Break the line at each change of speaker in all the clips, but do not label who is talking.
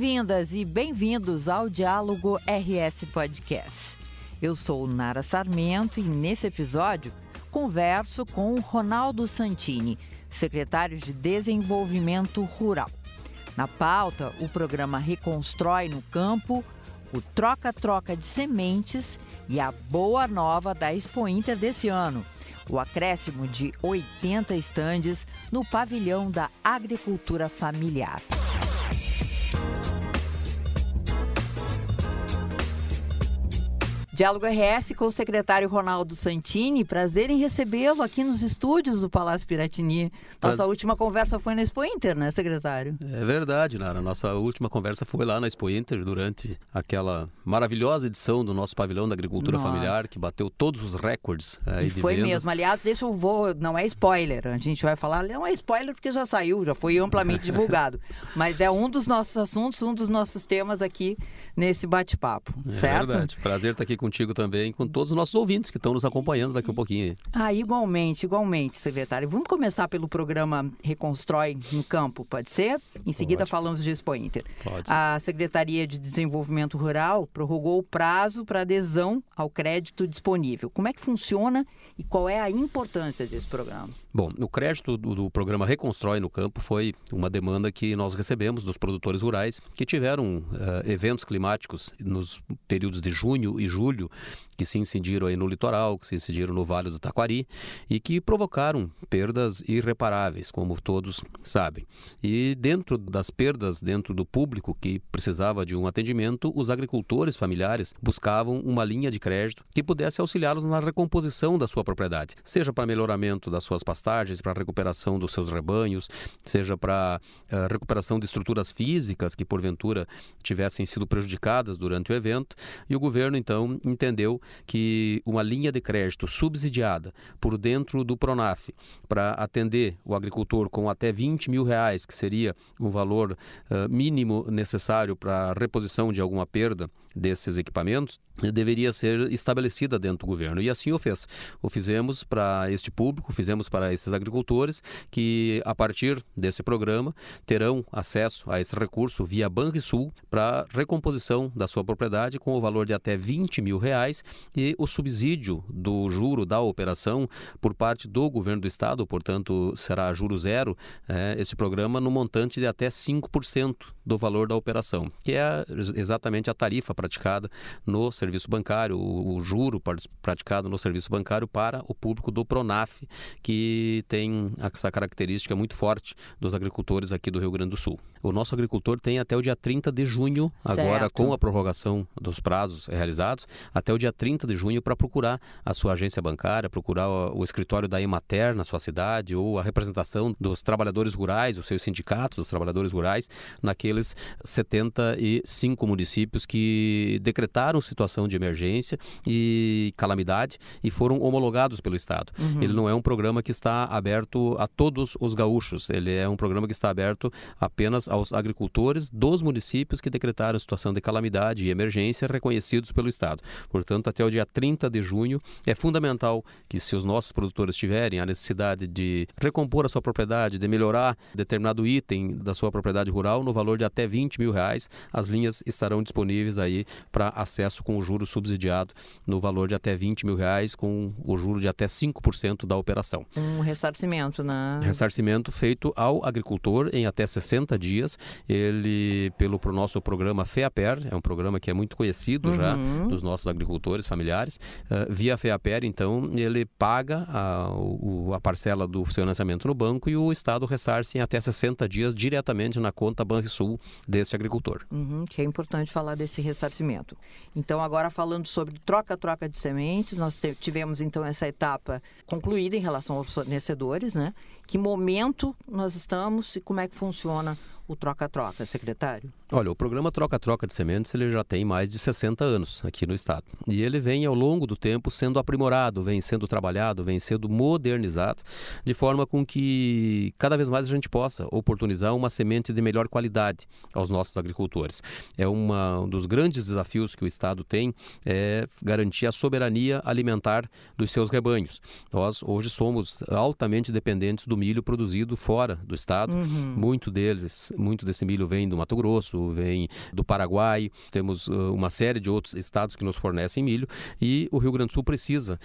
Bem-vindas e bem-vindos ao Diálogo RS Podcast. Eu sou Nara Sarmento e nesse episódio converso com Ronaldo Santini, secretário de Desenvolvimento Rural. Na pauta, o programa Reconstrói no Campo, o Troca-Troca de Sementes e a Boa Nova da Expo Inter desse ano o acréscimo de 80 estandes no pavilhão da agricultura familiar. English. Diálogo RS com o secretário Ronaldo Santini. Prazer em recebê-lo aqui nos estúdios do Palácio Piratini. Nossa última conversa foi na Expo Inter, né, secretário?
É verdade, Nara. Nossa última conversa foi lá na Expo Inter durante aquela maravilhosa edição do nosso pavilhão da agricultura Nossa. familiar, que bateu todos os recordes. É, e foi vendas. mesmo.
Aliás, deixa eu vou. Não é spoiler. A gente vai falar, não é spoiler porque já saiu, já foi amplamente divulgado. Mas é um dos nossos assuntos, um dos nossos temas aqui nesse
bate-papo. É certo? Verdade. Prazer estar aqui com contigo também, com todos os nossos ouvintes que estão nos acompanhando daqui a um pouquinho.
Ah, igualmente, igualmente, secretário. Vamos começar pelo programa Reconstrói no Campo, pode ser? Em seguida pode. falamos de Expo Inter. Pode. A Secretaria de Desenvolvimento Rural prorrogou o prazo para adesão ao crédito disponível. Como é que funciona e qual é a importância desse programa?
Bom, o crédito do, do programa Reconstrói no Campo foi uma demanda que nós recebemos dos produtores rurais que tiveram uh, eventos climáticos nos períodos de junho e julho julho, que se incidiram aí no litoral, que se incidiram no Vale do Taquari e que provocaram perdas irreparáveis, como todos sabem. E dentro das perdas, dentro do público que precisava de um atendimento, os agricultores familiares buscavam uma linha de crédito que pudesse auxiliá-los na recomposição da sua propriedade, seja para melhoramento das suas pastagens, para recuperação dos seus rebanhos, seja para uh, recuperação de estruturas físicas que porventura tivessem sido prejudicadas durante o evento. E o governo então entendeu que uma linha de crédito subsidiada por dentro do Pronaf para atender o agricultor com até 20 mil reais, que seria o um valor uh, mínimo necessário para a reposição de alguma perda desses equipamentos, deveria ser estabelecida dentro do governo. E assim o fez. O fizemos para este público, fizemos para esses agricultores que, a partir desse programa, terão acesso a esse recurso via Banrisul para recomposição da sua propriedade com o valor de até 20 mil mil reais e o subsídio do juro da operação por parte do governo do estado, portanto será juro zero é, esse programa no montante de até 5% do valor da operação, que é exatamente a tarifa praticada no serviço bancário, o, o juro praticado no serviço bancário para o público do Pronaf, que tem essa característica muito forte dos agricultores aqui do Rio Grande do Sul. O nosso agricultor tem até o dia 30 de junho, certo. agora com a prorrogação dos prazos realizados, até o dia 30 de junho para procurar a sua agência bancária, procurar o escritório da Emater na sua cidade ou a representação dos trabalhadores rurais, os seus sindicatos dos trabalhadores rurais, naquele daqueles 75 municípios que decretaram situação de emergência e calamidade e foram homologados pelo Estado. Uhum. Ele não é um programa que está aberto a todos os gaúchos, ele é um programa que está aberto apenas aos agricultores dos municípios que decretaram situação de calamidade e emergência reconhecidos pelo Estado. Portanto, até o dia 30 de junho, é fundamental que, se os nossos produtores tiverem a necessidade de recompor a sua propriedade, de melhorar determinado item da sua propriedade rural no valor de até 20 mil reais, as linhas estarão disponíveis aí para acesso com o juro subsidiado no valor de até 20 mil reais, com o juro de até 5% da operação.
Um ressarcimento, né?
Ressarcimento feito ao agricultor em até 60 dias. Ele, pelo nosso programa FEAPER, é um programa que é muito conhecido uhum. já dos nossos agricultores familiares, uh, via FEAPER, então, ele paga a, o, a parcela do financiamento no banco e o Estado ressarce em até 60 dias diretamente na conta Banrisul desse agricultor.
Uhum, que é importante falar desse ressarcimento. Então, agora falando sobre troca-troca de sementes, nós tivemos então essa etapa concluída em relação aos fornecedores, né? Que momento nós estamos e como é que funciona o troca-troca, secretário?
Olha, o programa Troca-Troca de Sementes ele já tem mais de 60 anos aqui no estado. E ele vem ao longo do tempo sendo aprimorado, vem sendo trabalhado, vem sendo modernizado, de forma com que cada vez mais a gente possa oportunizar uma semente de melhor qualidade aos nossos agricultores. É uma, um dos grandes desafios que o estado tem é garantir a soberania alimentar dos seus rebanhos. Nós hoje somos altamente dependentes do milho produzido fora do estado. Uhum. Muito deles, muito desse milho vem do Mato Grosso, vem do Paraguai, temos ah, uma série de outros estados que nos fornecem milho e o Rio Grande do Sul precisa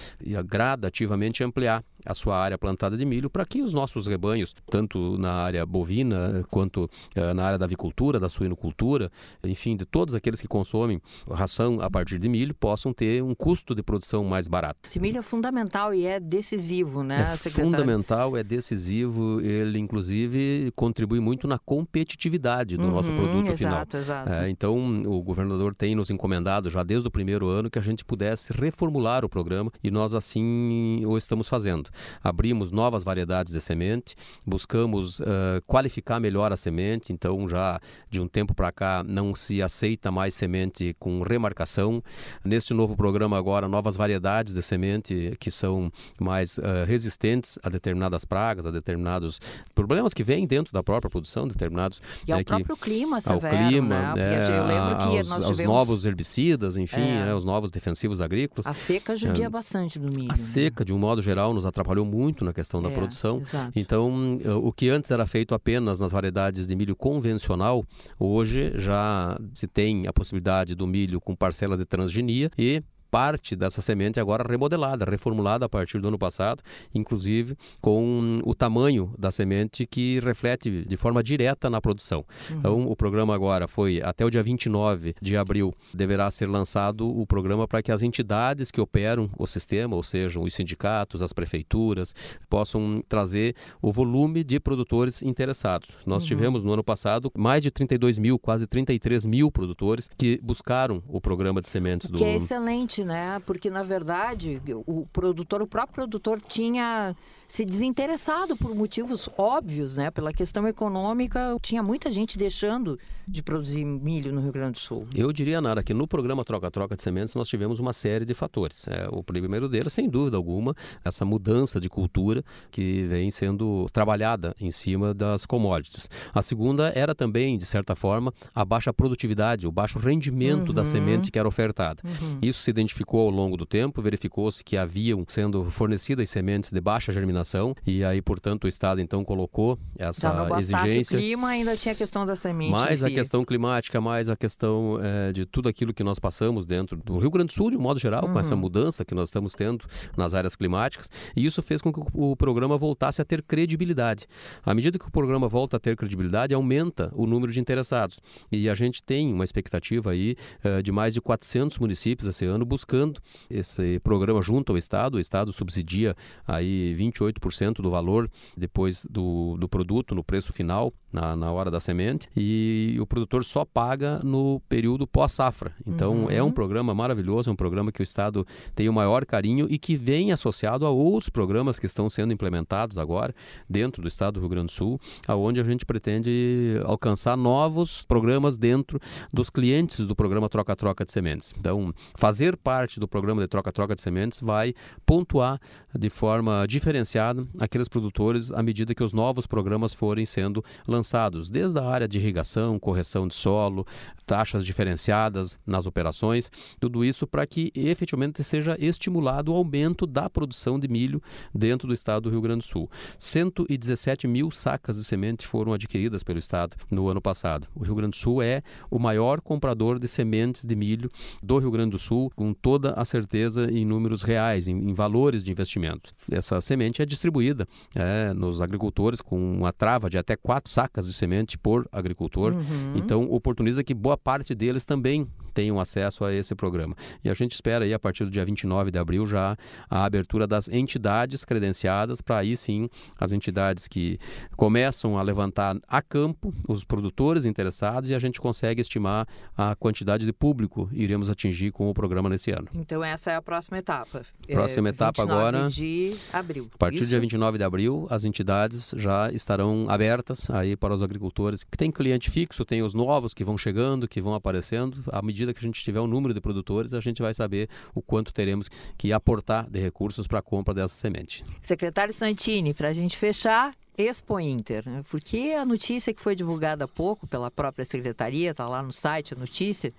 gradativamente ampliar a sua área plantada de milho para que os nossos rebanhos, tanto na área bovina eh, quanto eh, na área da avicultura, da suinocultura, enfim, de todos aqueles que consomem ração a partir de milho, possam ter um custo de produção mais barato. Esse
milho é fundamental e é decisivo, né, é Fundamental,
é decisivo, ele inclusive contribui muito na competitividade do uhum, nosso produto exato, final. Exato. É, então, o governador tem nos encomendado já desde o primeiro ano que a gente pudesse reformular o programa e nós assim o estamos fazendo abrimos novas variedades de semente, buscamos uh, qualificar melhor a semente, então já de um tempo para cá não se aceita mais semente com remarcação. Neste novo programa agora, novas variedades de semente que são mais uh, resistentes a determinadas pragas, a determinados problemas que vêm dentro da própria produção, determinados... E ao né, próprio clima severo, ao clima, né? É, eu lembro que aos, nós tivemos... Aos novos herbicidas, enfim, é. né, os novos defensivos agrícolas. A seca judia é,
bastante do milho. A né? seca,
de um modo geral, nos atrapalha trabalhou muito na questão da é, produção. Exato. Então, o que antes era feito apenas nas variedades de milho convencional, hoje já se tem a possibilidade do milho com parcela de transgenia e parte dessa semente agora remodelada, reformulada a partir do ano passado, inclusive com o tamanho da semente que reflete de forma direta na produção. Uhum. Então, o programa agora foi até o dia 29 de abril deverá ser lançado o programa para que as entidades que operam o sistema, ou seja, os sindicatos, as prefeituras, possam trazer o volume de produtores interessados. Nós uhum. tivemos no ano passado mais de 32 mil, quase 33 mil produtores que buscaram o programa de sementes do. Que é
excelente, né? Porque na verdade o produtor, o próprio produtor tinha se desinteressado por motivos óbvios, né? Pela questão econômica, tinha muita gente deixando de produzir milho no Rio Grande do Sul.
Eu diria, Nara, que no programa Troca-Troca de Sementes nós tivemos uma série de fatores. É, o primeiro deles, sem dúvida alguma, essa mudança de cultura que vem sendo trabalhada em cima das commodities. A segunda era também, de certa forma, a baixa produtividade, o baixo rendimento uhum. da semente que era ofertada. Uhum. Isso se identificou ao longo do tempo, verificou-se que haviam sendo fornecidas sementes de baixa germinação contaminação e aí, portanto, o Estado então colocou essa Já não exigência. O
clima ainda tinha a questão da semente. Mais si. a
questão climática, mais a questão é, de tudo aquilo que nós passamos dentro do Rio Grande do Sul, de um modo geral, uhum. com essa uhum. mudança que nós estamos tendo nas áreas climáticas. E isso fez com que o programa voltasse a ter credibilidade. À medida que o programa volta a ter credibilidade, aumenta o número de interessados. E a gente tem uma expectativa aí eh, de mais de 400 municípios esse ano buscando esse programa junto ao Estado. O Estado subsidia aí 28 28% do valor depois do, do produto, no preço final na, na hora da semente, e o produtor só paga no período pós-safra. Então uhum. é um programa maravilhoso, é um programa que o Estado tem o maior carinho e que vem associado a outros programas que estão sendo implementados agora dentro do Estado do Rio Grande do Sul, aonde a gente pretende alcançar novos programas dentro dos clientes do programa Troca-Troca de Sementes. Então, fazer parte do programa de Troca-Troca de Sementes vai pontuar de forma diferenciada aqueles produtores à medida que os novos programas forem sendo lançados avançados, desde a área de irrigação, correção de solo, taxas diferenciadas nas operações, tudo isso para que efetivamente seja estimulado o aumento da produção de milho dentro do estado do Rio Grande do Sul. 117 mil sacas de semente foram adquiridas pelo estado no ano passado. O Rio Grande do Sul é o maior comprador de sementes de milho do Rio Grande do Sul, com toda a certeza em números reais, em, em valores de investimento. Essa semente é distribuída é, nos agricultores com uma trava de até quatro sacas sacas de semente por agricultor. Uhum. Então, oportuniza que boa parte deles também tenham acesso a esse programa. E a gente espera aí, a partir do dia 29 de abril, já a abertura das entidades credenciadas, para aí sim as entidades que começam a levantar a campo os produtores interessados e a gente consegue estimar a quantidade de público iremos atingir com o programa nesse ano.
Então essa é a próxima etapa. É, próxima é, etapa agora. de
abril. A partir Isso? do dia 29 de abril, as entidades já estarão abertas aí para os agricultores que tem cliente fixo, tem os novos que vão chegando, que vão aparecendo, à medida medida que a gente tiver o um número de produtores, a gente vai saber o quanto teremos que aportar de recursos para a compra dessa semente.
Secretário Santini, para a gente fechar, Expo Inter, né? porque a notícia que foi divulgada há pouco pela própria secretaria, está lá no site a notícia,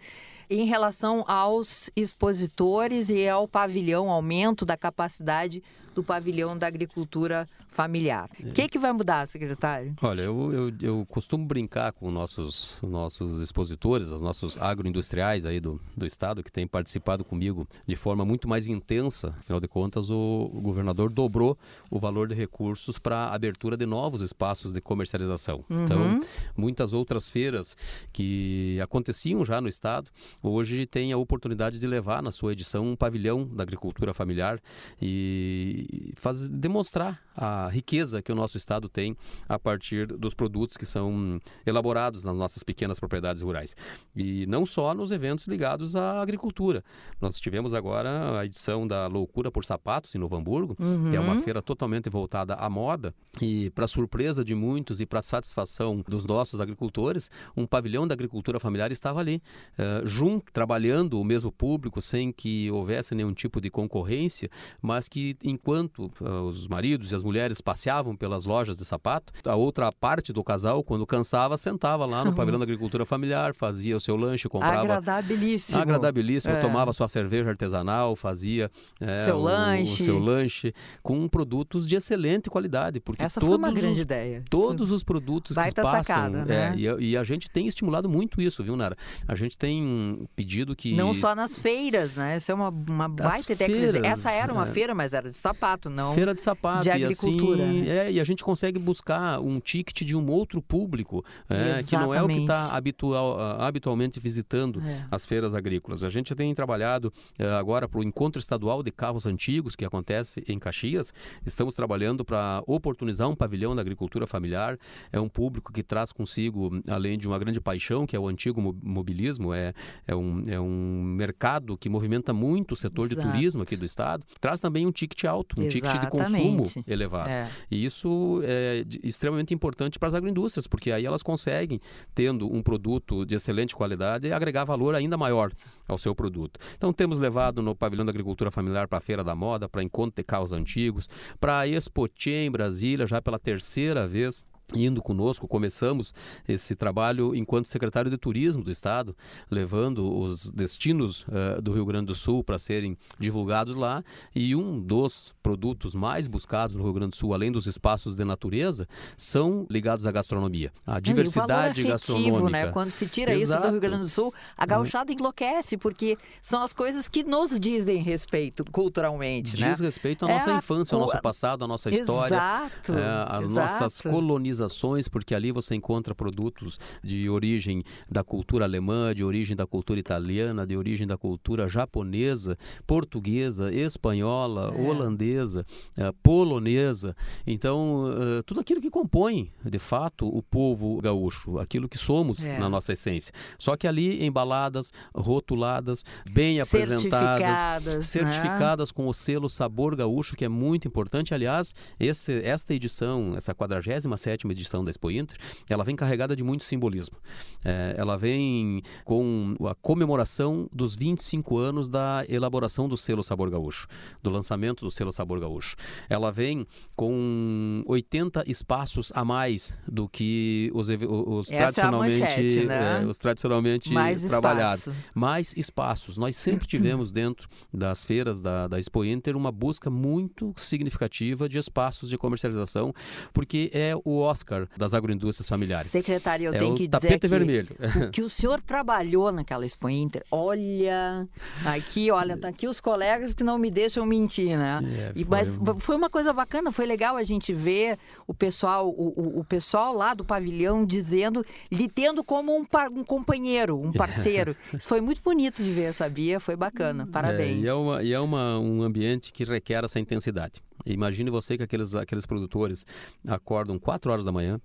em relação aos expositores e ao pavilhão, aumento da capacidade do pavilhão da agricultura familiar. O é. que, que vai mudar, secretário?
Olha, eu, eu, eu, costumo brincar com nossos, nossos expositores, os nossos agroindustriais aí do, do Estado, que têm participado comigo de forma muito mais intensa. Afinal de contas, o, governador dobrou o valor de recursos para a abertura de novos espaços de comercialização. Então, uhum. Então, muitas outras feiras que aconteciam já no Estado, hoje tem a oportunidade de levar na sua edição um pavilhão da agricultura familiar e faz, demonstrar a riqueza que o nosso estado tem a partir dos produtos que são elaborados nas nossas pequenas propriedades rurais. E não só nos eventos ligados à agricultura. Nós tivemos agora a edição da Loucura por Sapatos em Novo Hamburgo, uhum. que é uma uhum. feira totalmente voltada à moda e para surpresa de muitos e para satisfação dos nossos agricultores, um pavilhão da agricultura familiar estava ali, uh, eh, junto, trabalhando o mesmo público, sem que houvesse nenhum tipo de concorrência, mas que enquanto uh, os maridos e as mulheres passeavam pelas lojas de sapato. A outra parte do casal, quando cansava, sentava lá no pavilhão da agricultura familiar, fazia o seu lanche, comprava.
Agradabilíssimo. Agradabilíssimo, é. tomava
sua cerveja artesanal, fazia é, seu o, lanche. o seu lanche, com produtos de excelente qualidade. Porque Essa todos foi uma grande os, ideia. Todos os produtos Vai que passam. Sacada, é, né? é, e, a, e a gente tem estimulado muito isso, viu, Nara? A gente tem pedido que. Não só
nas feiras, né? Essa é uma, uma baita técnica. Essa era uma é. feira, mas era de sapato, não. Feira de sapato. De e agricultura. Sim, né?
é, e a gente consegue buscar um ticket de um outro público, é, que não é o que está habitual, habitualmente visitando é. as feiras agrícolas. A gente tem trabalhado é, agora para o Encontro Estadual de Carros Antigos, que acontece em Caxias. Estamos trabalhando para oportunizar um pavilhão da agricultura familiar. É um público que traz consigo, além de uma grande paixão, que é o antigo mobilismo, é, é, um, é um mercado que movimenta muito o setor Exato. de turismo aqui do estado. Traz também um ticket alto, um Exatamente. ticket de consumo elevado elevado. É. E isso é extremamente importante para as agroindústrias, porque aí elas conseguem, tendo um produto de excelente qualidade, agregar valor ainda maior ao seu produto. Então temos levado no pavilhão da agricultura familiar para a Feira da Moda, para Encontro de Carros Antigos, para a Expo em Brasília, já pela terceira vez indo conosco, começamos esse trabalho enquanto secretário de turismo do estado, levando os destinos uh, do Rio Grande do Sul para serem divulgados lá, e um dos produtos mais buscados no Rio Grande do Sul, além dos espaços de natureza, são ligados à gastronomia, à diversidade e o valor afetivo, né? gastronômica. Né? Quando se
tira Exato. isso do Rio Grande do Sul, a hum. gauchada enlouquece, porque são as coisas que nos dizem respeito culturalmente, né? Diz né? respeito à é nossa a... infância, ao nosso
passado, à nossa história, Exato. É, às Exato. nossas colonizações localizações, porque ali você encontra produtos de origem da cultura alemã, de origem da cultura italiana, de origem da cultura japonesa, portuguesa, espanhola, é. holandesa, é, polonesa. Então, é, tudo aquilo que compõe, de fato, o povo gaúcho, aquilo que somos é. na nossa essência. Só que ali embaladas, rotuladas, bem apresentadas, certificadas, né? certificadas né? com o selo Sabor Gaúcho, que é muito importante. Aliás, esse, esta edição, essa 47 sétima edição da Expo Inter, ela vem carregada de muito simbolismo. É, ela vem com a comemoração dos 25 anos da elaboração do selo Sabor Gaúcho, do lançamento do selo Sabor Gaúcho. Ela vem com 80 espaços a mais do que os, os é tradicionalmente, é manchete, né? é, os tradicionalmente mais trabalhados. Espaço. Mais espaços. Nós sempre tivemos dentro das feiras da, da Expo Inter uma busca muito significativa de espaços de comercialização, porque é o Oscar das agroindústrias familiares. Secretário,
eu é tenho que dizer tapete que vermelho. o que o senhor trabalhou naquela Expo Inter, olha, aqui, olha, tá aqui os colegas que não me deixam mentir, né? É, e, mas foi... foi uma coisa bacana, foi legal a gente ver o pessoal, o, o, o pessoal lá do pavilhão dizendo, lhe tendo como um, par, um companheiro, um parceiro. Isso foi muito bonito de ver, sabia? Foi bacana, parabéns. É, e é,
uma, e é uma, um ambiente que requer essa intensidade. Imagine você que aqueles, aqueles produtores acordam 4 horas da manhã,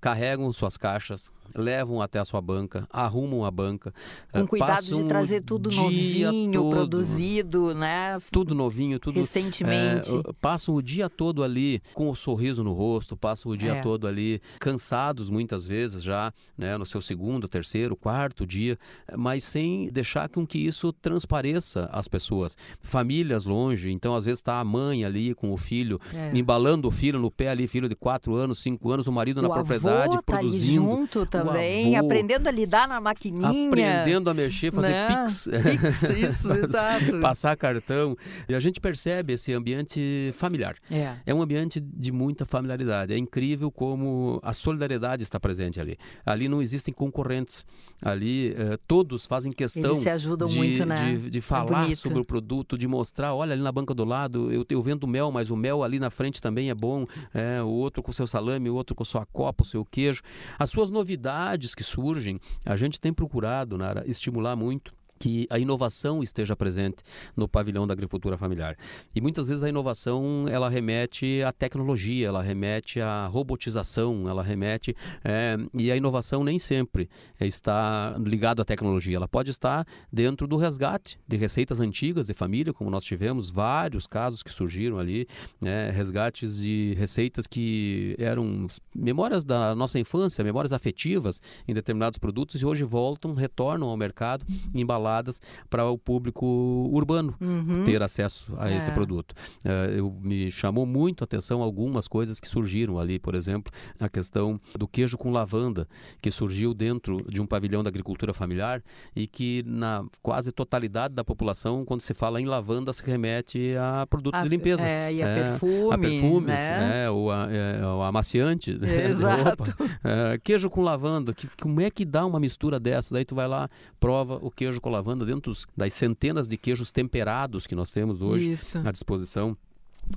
carregam suas caixas, levam até a sua banca, arrumam a banca. Eh, com cuidado de trazer tudo novinho, todo, produzido, né? Tudo novinho, tudo. Recentemente. É, passam o dia todo ali com o um sorriso no rosto, passam o dia é. todo ali cansados muitas vezes já, né? No seu segundo, terceiro, quarto dia, mas sem deixar com que isso transpareça às pessoas. Famílias longe, então às vezes está a mãe ali com o filho, é. embalando o filho no pé ali, filho de quatro anos, cinco anos, o marido o na propriedade amizade, tá produzindo.
junto também, avô, aprendendo a lidar na maquininha. Aprendendo a
mexer, fazer né? pix. Pix, isso, exato. Passar cartão. E a gente percebe esse ambiente familiar. É. é um ambiente de muita familiaridade. É incrível como a solidariedade está presente ali. Ali não existem concorrentes. Ali eh, todos fazem questão Eles se ajudam de, muito, né? de, de é falar é sobre o produto, de mostrar, olha ali na banca do lado, eu, eu vendo mel, mas o mel ali na frente também é bom. É, o outro com seu salame, o outro com sua copa, o seu seu queijo. As suas novidades que surgem, a gente tem procurado, Nara, estimular muito que a inovação esteja presente no pavilhão da agricultura familiar. E muitas vezes a inovação ela remete à tecnologia, ela remete à robotização, ela remete é, e a inovação nem sempre está ligada à tecnologia. Ela pode estar dentro do resgate de receitas antigas de família, como nós tivemos vários casos que surgiram ali, né, resgates de receitas que eram memórias da nossa infância, memórias afetivas em determinados produtos e hoje voltam, retornam ao mercado embalados isoladas para o público urbano uhum. ter acesso a é. esse produto. É, eu, me chamou muito a atenção algumas coisas que surgiram ali, por exemplo, a questão do queijo com lavanda, que surgiu dentro de um pavilhão da agricultura familiar e que na quase totalidade da população, quando se fala em lavanda, se remete a produtos a, de limpeza. É, e a é, perfume. A perfumes, né? é, o, a, é, o amaciante. Né? Exato. Né? queijo com lavanda, que, como é que dá uma mistura dessa? Daí tu vai lá, prova o queijo com lavanda lavanda dentro dos, das centenas de queijos temperados que nós temos hoje Isso. à disposição.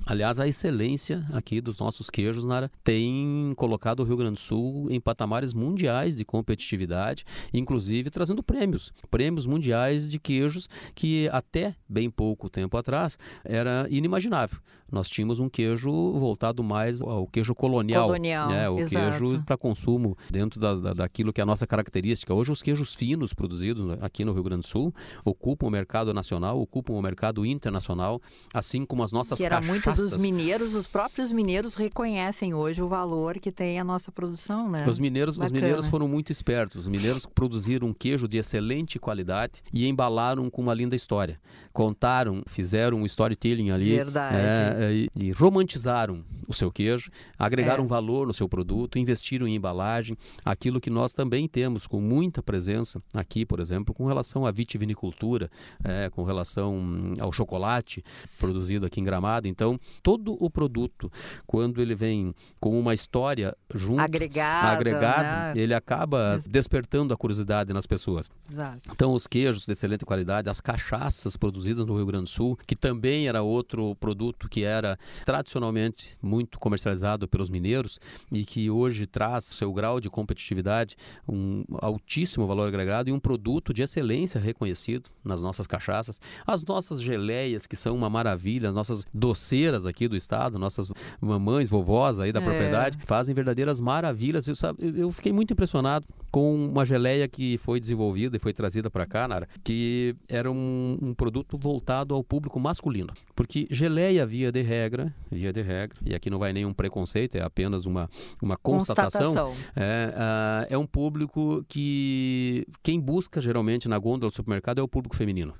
Aliás, a excelência aqui dos nossos queijos, Nara, tem colocado o Rio Grande do Sul em patamares mundiais de competitividade, inclusive trazendo prêmios, prêmios mundiais de queijos que até bem pouco tempo atrás era inimaginável. Nós tínhamos um queijo voltado mais ao queijo colonial. Colonial. Né? O exato. queijo para consumo dentro da, da, daquilo que é a nossa característica. Hoje, os queijos finos produzidos aqui no Rio Grande do Sul ocupam o mercado nacional, ocupam o mercado internacional, assim como as nossas que era cachaças. muito dos mineiros, os
próprios mineiros reconhecem hoje o valor que tem a nossa produção, né? Os mineiros, os mineiros foram
muito espertos. Os mineiros produziram um queijo de excelente qualidade e embalaram com uma linda história. Contaram, fizeram um storytelling ali. Verdade. É, eh, e, e romantizaram o seu queijo, agregaram é. valor no seu produto, investiram em embalagem, aquilo que nós também temos com muita presença aqui, por exemplo, com relação à vitivinicultura, é, com relação hum, ao chocolate produzido aqui em Gramado. Então, todo o produto, quando ele vem com uma história junto,
agregado, agregado né?
ele acaba despertando a curiosidade nas pessoas. Exato. Então, os queijos de excelente qualidade, as cachaças produzidas no Rio Grande do Sul, que também era outro produto que era era tradicionalmente muito comercializado pelos mineiros e que hoje traz seu grau de competitividade, um altíssimo valor agregado e um produto de excelência reconhecido nas nossas cachaças, as nossas geleias, que são uma maravilha, as nossas doceiras aqui do estado, nossas mamães, vovós aí da é. propriedade, fazem verdadeiras maravilhas. Eu, eu fiquei muito impressionado com uma geleia que foi desenvolvida e foi trazida para cá, Nara, que era um, um, produto voltado ao público masculino. Porque geleia, via de regra, via de regra, e aqui não vai nenhum preconceito, é apenas uma, uma constatação, constatação. É, uh, é um público que quem busca geralmente na gôndola do supermercado é o público feminino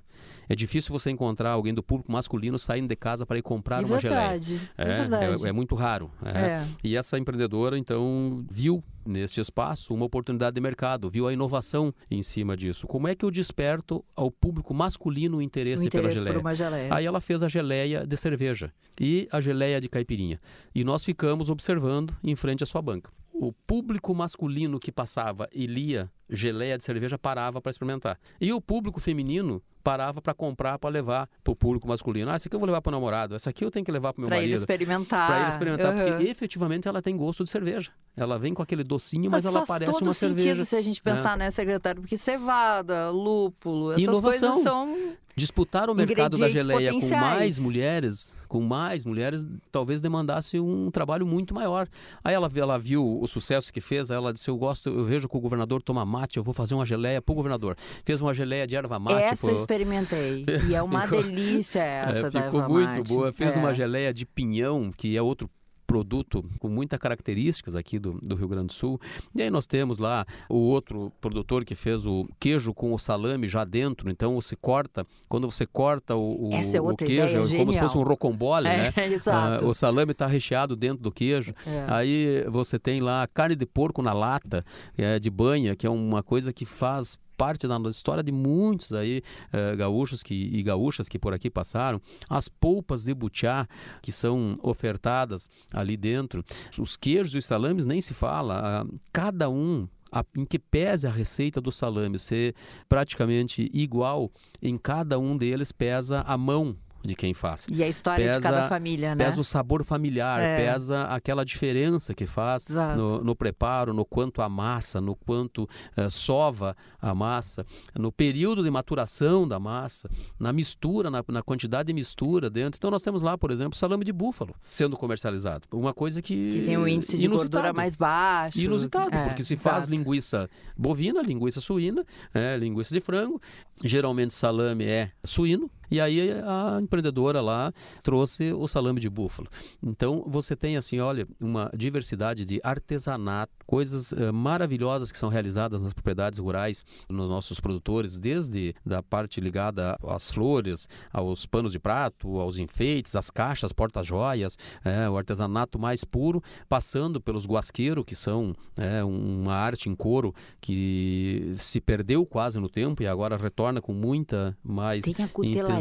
é difícil você encontrar alguém do público masculino saindo de casa para ir comprar é uma verdade, geleia. É, é verdade. É, é muito raro. É. é. E essa empreendedora, então, viu neste espaço uma oportunidade de mercado, viu a inovação em cima disso. Como é que eu desperto ao público masculino o interesse, o interesse pela geleia? geleia? Aí ela fez a geleia de cerveja e a geleia de caipirinha. E nós ficamos observando em frente à sua banca. O público masculino que passava e lia geleia de cerveja parava para experimentar. E o público feminino parava para comprar, para levar para o público masculino. Ah, essa aqui eu vou levar para o namorado, essa aqui eu tenho que levar para o meu pra marido. Para ele experimentar. Para ele experimentar, uhum. porque efetivamente ela tem gosto de cerveja. Ela vem com aquele docinho, mas, mas ela parece uma cerveja. Faz todo sentido se a gente pensar, né?
né, secretário? Porque cevada, lúpulo, essas Inovação. coisas são
disputar o mercado da geleia com mais mulheres, com mais mulheres, talvez demandasse um trabalho muito maior. Aí ela, ela viu o sucesso que fez, aí ela disse: "Eu gosto, eu vejo que o governador toma mate, eu vou fazer uma geleia pro governador". Fez uma geleia de erva mate. Essa eu
experimentei
e é uma delícia
essa é, da erva mate. Ficou muito boa. Fez é. uma
geleia de pinhão, que é outro produto com muitas características aqui do, do Rio Grande do Sul. E aí nós temos lá o outro produtor que fez o queijo com o salame já dentro. Então você corta, quando você corta o, o, é o queijo, é como se fosse um rocambole, é, né? Ah, o salame está recheado dentro do queijo. É. Aí você tem lá carne de porco na lata, é, de banha, que é uma coisa que faz parte da história de muitos aí uh, gaúchos que, e gaúchas que por aqui passaram. As polpas de butiá que são ofertadas ali dentro. Os queijos e os salames nem se fala. Uh, cada um a, em que pese a receita do salame ser praticamente igual, em cada um deles pesa a mão de quem faz. E
a história pesa, de cada família, né? Pesa
o sabor familiar, é. pesa aquela diferença que faz no, no, preparo, no quanto a massa, no quanto eh, sova a massa, no período de maturação da massa, na mistura, na, na, quantidade de mistura dentro. Então nós temos lá, por exemplo, salame de búfalo sendo comercializado. Uma coisa que. Que tem um índice de inusitado. gordura mais baixo. Inusitado, é, porque se exato. faz linguiça bovina, linguiça suína, é, linguiça de frango. Geralmente salame é suíno, e aí a empreendedora lá trouxe o salame de búfalo. Então você tem assim, olha, uma diversidade de artesanato, coisas eh, maravilhosas que são realizadas nas propriedades rurais, nos nossos produtores, desde da parte ligada às flores, aos panos de prato, aos enfeites, às caixas, porta-joias, é, o artesanato mais puro, passando pelos guasqueiros, que são é, uma arte em couro que se perdeu quase no tempo e agora retorna com muita mais Tem a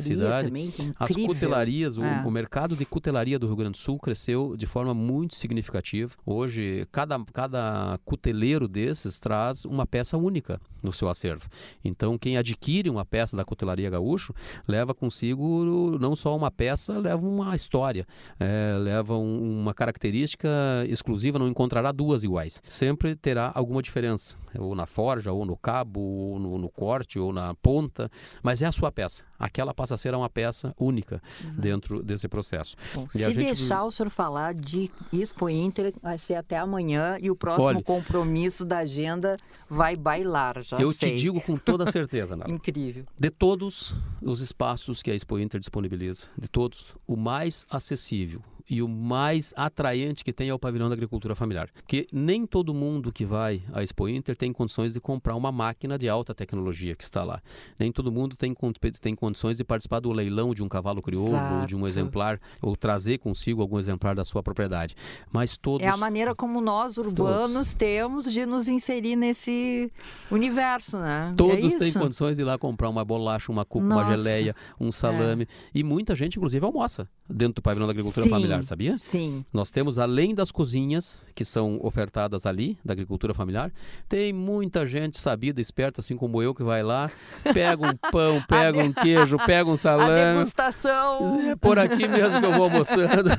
cidade. Também, é As cutelarias, o, ah. o, mercado de cutelaria do Rio Grande do Sul cresceu de forma muito significativa. Hoje, cada, cada cuteleiro desses traz uma peça única no seu acervo. Então, quem adquire uma peça da cutelaria gaúcho leva consigo não só uma peça, leva uma história, é, leva um, uma característica exclusiva, não encontrará duas iguais. Sempre terá alguma diferença, ou na forja, ou no cabo, ou no, no corte, ou na ponta, mas é a sua peça. Aquela passa passa a ser uma peça única dentro desse processo. Bom, se gente... deixar
o senhor falar de Expo Inter, vai ser até amanhã e o próximo Olha, compromisso da agenda vai bailar, já Eu sei. te digo com toda certeza,
Nara. Incrível. De todos os espaços que a Expo Inter disponibiliza, de todos, o mais acessível, e o mais atraente que tem é o pavilhão da agricultura familiar. Porque nem todo mundo que vai à Expo Inter tem condições de comprar uma máquina de alta tecnologia que está lá. Nem todo mundo tem, tem condições de participar do leilão de um cavalo crioulo, ou de um exemplar, ou trazer consigo algum exemplar da sua propriedade. Mas todos. É a
maneira como nós urbanos todos. temos de nos inserir nesse universo, né? É todos é têm condições
de ir lá comprar uma bolacha, uma cuca, uma geleia, um salame. É. E muita gente, inclusive, almoça dentro do pavilhão da agricultura Sim. familiar familiar, sabia? Sim. Nós temos, além das cozinhas que são ofertadas ali, da agricultura familiar, tem muita gente sabida, esperta, assim como eu, que vai lá, pega um pão, pega um queijo, pega um salão.
degustação. É por aqui mesmo que eu vou almoçando.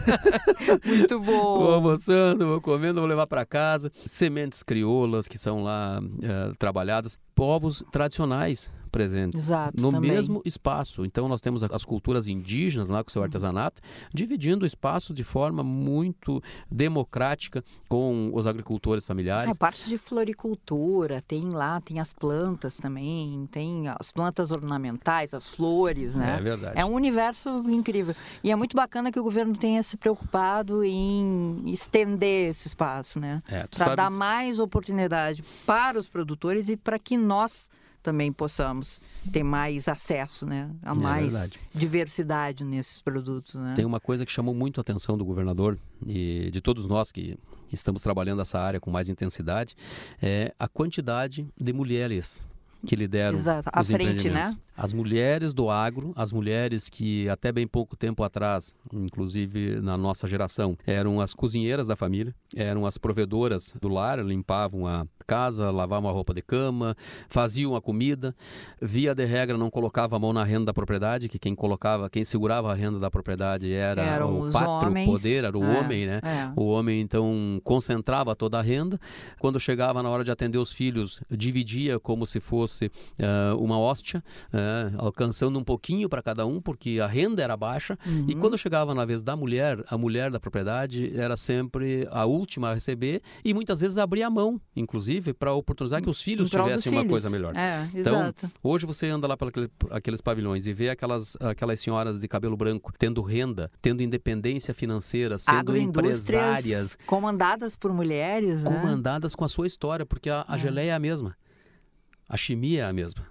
Muito bom. Vou almoçando, vou comendo, vou levar para casa. Sementes crioulas que são lá é, trabalhadas. Povos tradicionais presentes Exato, no também. mesmo espaço. Então nós temos as culturas indígenas lá com seu uhum. artesanato, dividindo o espaço de forma muito democrática com os agricultores familiares. É
parte de floricultura, tem lá, tem as plantas também, tem as plantas ornamentais, as flores, né? É verdade. É um universo incrível. E é muito bacana que o governo tenha se preocupado em estender esse espaço, né? É, para sabes... dar mais oportunidade para os produtores e para que nós também possamos ter mais acesso, né, a é mais é diversidade nesses produtos, né? Tem
uma coisa que chamou muito a atenção do governador e de todos nós que estamos trabalhando essa área com mais intensidade, é a quantidade de mulheres que lideram Exato. à frente, né? As mulheres do agro, as mulheres que até bem pouco tempo atrás, inclusive na nossa geração, eram as cozinheiras da família, eram as provedoras do lar, limpavam a, casa, lavava uma roupa de cama, fazia uma comida, via de regra não colocava a mão na renda da propriedade, que quem colocava, quem segurava a renda da propriedade era Eram o pátrio, o poder, era o é, homem, né? É. O homem então concentrava toda a renda. Quando chegava na hora de atender os filhos, dividia como se fosse uh, uma hóstia, uh, alcançando um pouquinho para cada um, porque a renda era baixa. Uhum. E quando chegava na vez da mulher, a mulher da propriedade era sempre a última a receber e muitas vezes abria a mão, inclusive inclusive, para oportunizar que os filhos tivessem uma coisa melhor. É, então, exato. hoje você anda lá pelos aqueles pavilhões e vê aquelas, aquelas senhoras de cabelo branco tendo renda, tendo independência financeira, sendo empresárias. Comandadas por mulheres. Né? Comandadas com a sua história, porque a, a é. geleia é a mesma. A chimia é a mesma.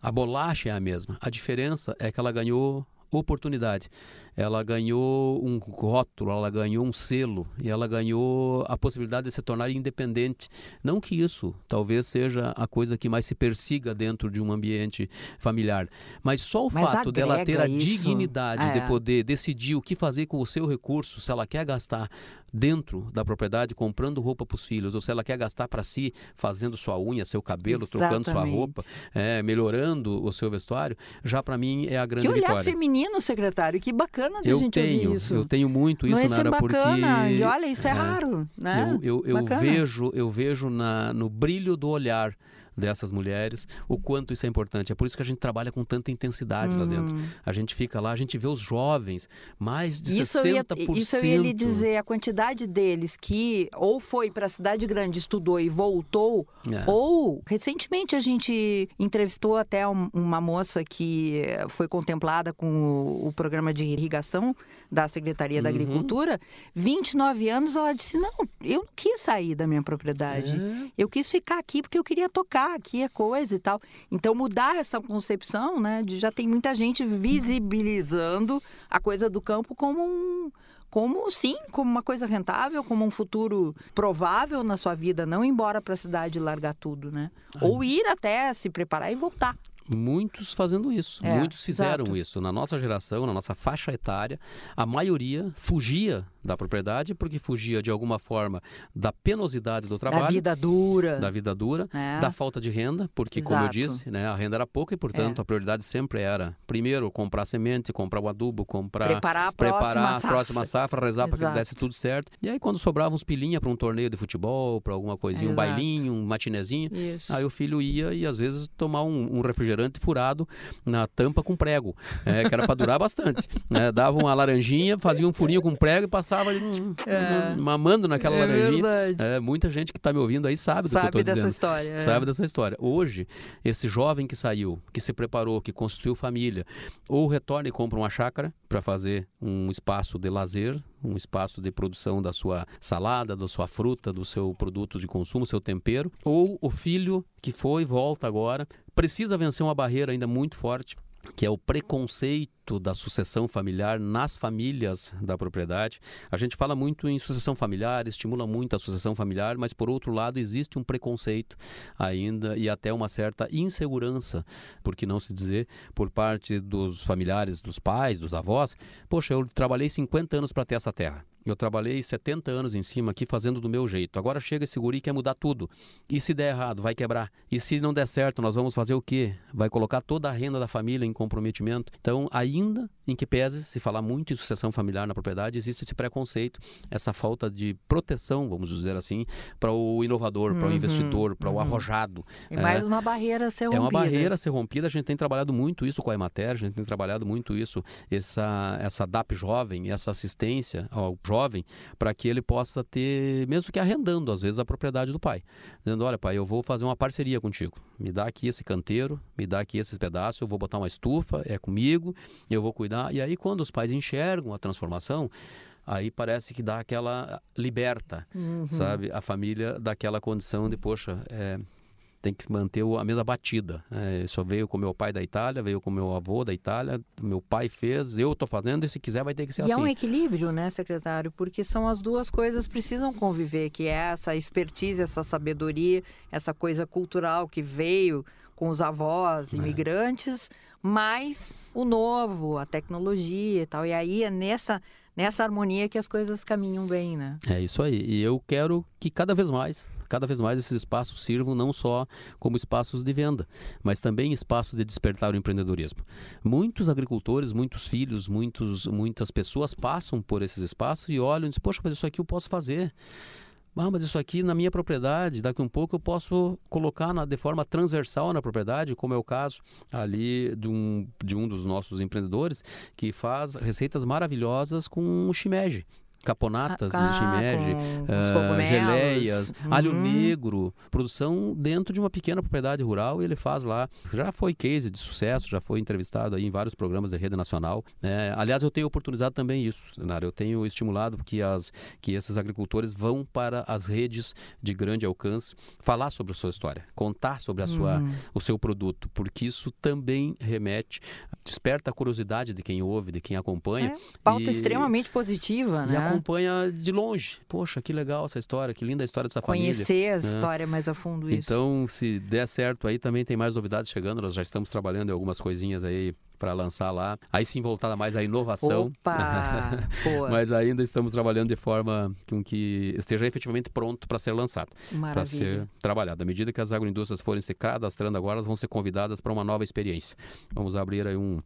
A bolacha é a mesma. A diferença é que ela ganhou oportunidade. Ela ganhou um rótulo, ela ganhou um selo e ela ganhou a possibilidade de se tornar independente. Não que isso talvez seja a coisa que mais se persiga dentro de um ambiente familiar, mas só o mas fato dela ter a isso. dignidade de é. poder decidir o que fazer com o seu recurso, se ela quer gastar dentro da propriedade comprando roupa para os filhos, ou se ela quer gastar para si fazendo sua unha, seu cabelo, Exatamente. trocando sua roupa, é, melhorando o seu vestuário, já para mim é a grande que olhar vitória.
Feminino no secretário, que bacana de eu gente tenho, isso.
Eu tenho muito isso, Não, é Nara, bacana. porque... E olha, isso é, é raro,
né? Eu, eu, eu vejo,
eu vejo na, no brilho do olhar dessas mulheres, o quanto isso é importante. É por isso que a gente trabalha com tanta intensidade uhum. lá dentro. Hum. A gente fica lá, a gente vê os jovens, mais de isso 60%. Eu ia, isso eu ia lhe dizer,
a quantidade deles que ou foi para a cidade grande, estudou e voltou, é. ou recentemente a gente entrevistou até uma moça que eh, foi contemplada com o, o programa de irrigação da Secretaria da uhum. Agricultura, 29 anos, ela disse: Não, eu não quis sair da minha propriedade. É. Eu quis ficar aqui porque eu queria tocar ah, aqui é coisa e tal. Então mudar essa concepção, né, de já tem muita gente visibilizando a coisa do campo como um como sim, como uma coisa rentável, como um futuro provável na sua vida, não ir embora para a cidade e largar tudo, né? Ai. Ou ir até se preparar e voltar
muitos fazendo isso. É, muitos fizeram exato. isso. Na nossa geração, na nossa faixa etária, a maioria fugia da propriedade porque fugia de alguma forma da penosidade do trabalho. Da vida
dura. Da
vida dura, é. da falta de renda, porque, exato. como eu disse, né, a renda era pouca e, portanto, é. a prioridade sempre era, primeiro, comprar semente, comprar o adubo, comprar. Preparar a próxima, preparar a próxima safra, rezar para que desse tudo certo. E aí, quando sobrava uns pilinha para um torneio de futebol, para alguma coisinha, um bailinho, um matinezinho, isso. aí o filho ia e às vezes tomar um, um refrigerante refrigerante furado na tampa com prego, é, que era para durar bastante. Né? Dava uma laranjinha, fazia um furinho com prego e passava hum, é. mamando naquela é laranjinha. É, muita gente que está me ouvindo aí sabe, sabe do que eu tô dessa dizendo. história. É. Sabe dessa história. Hoje, esse jovem que saiu, que se preparou, que construiu família, ou retorna e compra uma chácara para fazer um espaço de lazer um espaço de produção da sua salada, da sua fruta, do seu produto de consumo, seu tempero, ou o filho que foi, volta agora, precisa vencer uma barreira ainda muito forte que é o preconceito da sucessão familiar nas famílias da propriedade. A gente fala muito em sucessão familiar, estimula muito a sucessão familiar, mas por outro lado existe um preconceito ainda e até uma certa insegurança, por que não se dizer, por parte dos familiares, dos pais, dos avós. Poxa, eu trabalhei 50 anos para ter essa terra. Eu trabalhei 70 anos em cima aqui fazendo do meu jeito. Agora chega esse guri que quer mudar tudo. E se der errado, vai quebrar. E se não der certo, nós vamos fazer o quê? Vai colocar toda a renda da família em comprometimento. Então, ainda em que pese se falar muito em sucessão familiar na propriedade, existe esse preconceito, essa falta de proteção, vamos dizer assim, para o inovador, para o uhum, investidor, para uhum. o arrojado. É mais né?
uma barreira a ser rompida. É uma barreira
a ser rompida. A gente tem trabalhado muito isso com a Emater, a gente tem trabalhado muito isso, essa, essa DAP jovem, essa assistência ao jovem jovem, para que ele possa ter, mesmo que arrendando, às vezes, a propriedade do pai. Dizendo: olha, pai, eu vou fazer uma parceria contigo. Me dá aqui esse canteiro, me dá aqui esses pedaços, eu vou botar uma estufa, é comigo, eu vou cuidar. E aí, quando os pais enxergam a transformação, aí parece que dá aquela liberta, uhum. sabe, a família daquela condição de poxa, é, tem que manter a mesma batida. É, isso veio com meu pai da Itália, veio com meu avô da Itália, meu pai fez, eu estou fazendo e se quiser vai ter que ser e assim. E é um assim.
equilíbrio, né, secretário? Porque são as duas coisas precisam conviver, que é essa expertise, essa sabedoria, essa coisa cultural que veio com os avós, é. imigrantes, é. mais o novo, a tecnologia e tal. E aí é nessa nessa harmonia que as coisas caminham bem, né?
É isso aí. E eu quero que cada vez mais cada vez mais esses espaços sirvam não só como espaços de venda, mas também espaços de despertar o empreendedorismo. Muitos agricultores, muitos filhos, muitos, muitas pessoas passam por esses espaços e olham e dizem, poxa, mas isso aqui eu posso fazer. Ah, mas isso aqui na minha propriedade, daqui um pouco eu posso colocar na, de forma transversal na propriedade, como é o caso ali de um, de um dos nossos empreendedores, que faz receitas maravilhosas com shimeji, caponatas, ah, ah shimeji, uh, geleias, uhum. alho negro, produção dentro de uma pequena propriedade rural e ele faz lá. Já foi case de sucesso, já foi entrevistado aí em vários programas da rede nacional. É, aliás, eu tenho oportunizado também isso, Nara. Eu tenho estimulado que, as, que esses agricultores vão para as redes de grande alcance falar sobre a sua história, contar sobre a sua, uhum. o seu produto, porque isso também remete, desperta a curiosidade de quem ouve, de quem acompanha. É, pauta e, extremamente positiva, né? acompanha de longe. Poxa, que legal essa história, que linda a história dessa Conhecer família. Conhecer a né? história mais a fundo, isso. Então, se der certo aí, também tem mais novidades chegando. Nós já estamos trabalhando em algumas coisinhas aí para lançar lá. Aí sim voltada mais à inovação. Opa! Mas ainda estamos trabalhando de forma com que esteja efetivamente pronto para ser lançado, para ser trabalhado. À medida que as agroindústrias forem se cadastrando agora, elas vão ser convidadas para uma nova experiência. Vamos abrir aí um,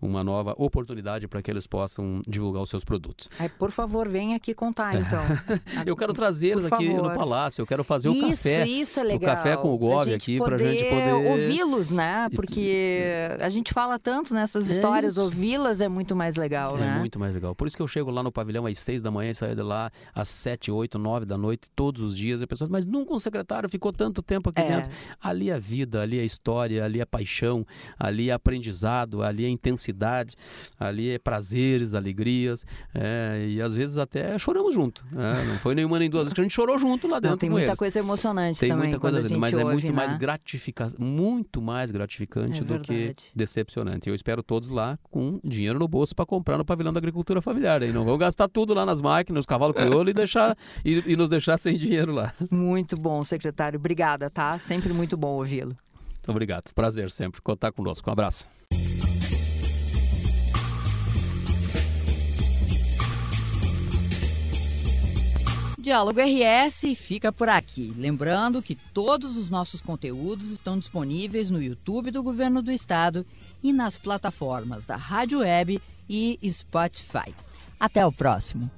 uma nova oportunidade para que eles possam divulgar os seus produtos.
Aí, por favor, venha aqui contar, então.
eu quero trazê-los aqui favor. no palácio, eu quero fazer o isso, café. Isso, é legal. O café com o Gov aqui, para a gente poder... ouvi-los,
né? Porque a gente fala tanto junto nessas é histórias, isso.
ouvi-las é muito mais legal, é né? É muito mais legal. Por isso que eu chego lá no pavilhão às seis da manhã e saio de lá às sete, oito, nove da noite, todos os dias. E a pessoa mas nunca um secretário ficou tanto tempo aqui é. dentro. Ali é a vida, ali é a história, ali a paixão, ali é aprendizado, ali é intensidade, ali é prazeres, alegrias. É, e às vezes até choramos junto. Né? Não foi nenhuma nem duas vezes que a gente chorou junto lá dentro. Não, tem muita eles.
coisa emocionante tem também. Tem muita coisa, mas ouve, é muito né? mais
gratificante, muito mais gratificante é do verdade. que decepcionante. Eu espero todos lá com dinheiro no bolso para comprar no pavilhão da agricultura familiar. Aí não vão gastar tudo lá nas máquinas, os cavalos crioulo e deixar e, e nos deixar sem dinheiro lá.
Muito bom, secretário. Obrigada, tá? Sempre muito bom
ouvi-lo. Muito obrigado. Prazer sempre contar conosco. Um abraço.
Diálogo RS fica por aqui. Lembrando que todos os nossos conteúdos estão disponíveis no YouTube do Governo do Estado e nas plataformas da Rádio Web e Spotify. Até o próximo.